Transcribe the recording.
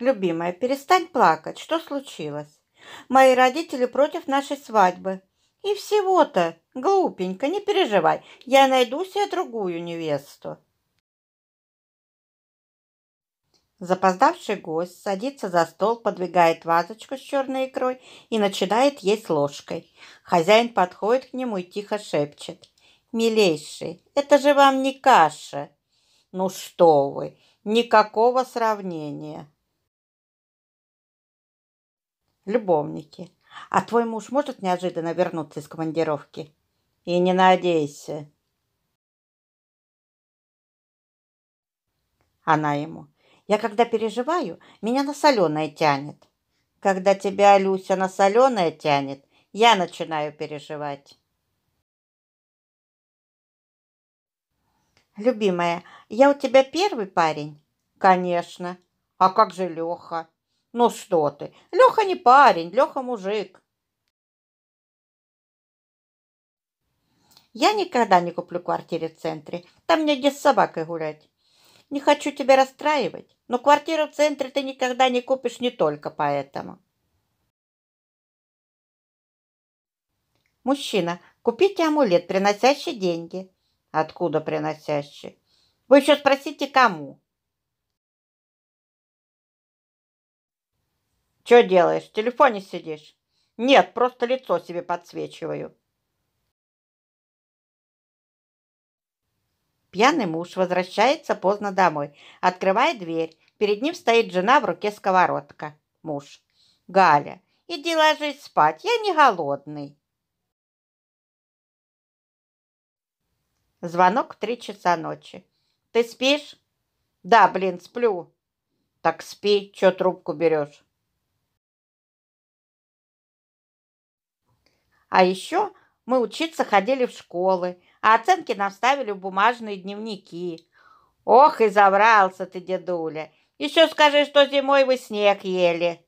Любимая, перестань плакать. Что случилось? Мои родители против нашей свадьбы. И всего-то, глупенько, не переживай. Я найду себе другую невесту. Запоздавший гость садится за стол, подвигает вазочку с черной икрой и начинает есть ложкой. Хозяин подходит к нему и тихо шепчет. «Милейший, это же вам не каша!» «Ну что вы, никакого сравнения!» любовники. А твой муж может неожиданно вернуться из командировки? И не надейся. Она ему. Я когда переживаю, меня на соленое тянет. Когда тебя, Люся, на соленое тянет, я начинаю переживать. Любимая, я у тебя первый парень? Конечно. А как же Леха? Ну что ты, Леха не парень, Леха мужик. Я никогда не куплю квартиры в центре. Там мне где с собакой гулять. Не хочу тебя расстраивать, но квартиру в центре ты никогда не купишь не только поэтому. Мужчина, купите амулет, приносящий деньги. Откуда приносящий? Вы еще спросите, кому? Что делаешь? В телефоне сидишь? Нет, просто лицо себе подсвечиваю. Пьяный муж возвращается поздно домой, открывает дверь. Перед ним стоит жена в руке сковородка. Муж. Галя, иди ложись спать, я не голодный. Звонок в три часа ночи. Ты спишь? Да, блин, сплю. Так спи, чё трубку берешь? А еще мы учиться ходили в школы, а оценки нам ставили в бумажные дневники. Ох, и забрался ты, дедуля. Еще скажи, что зимой вы снег ели.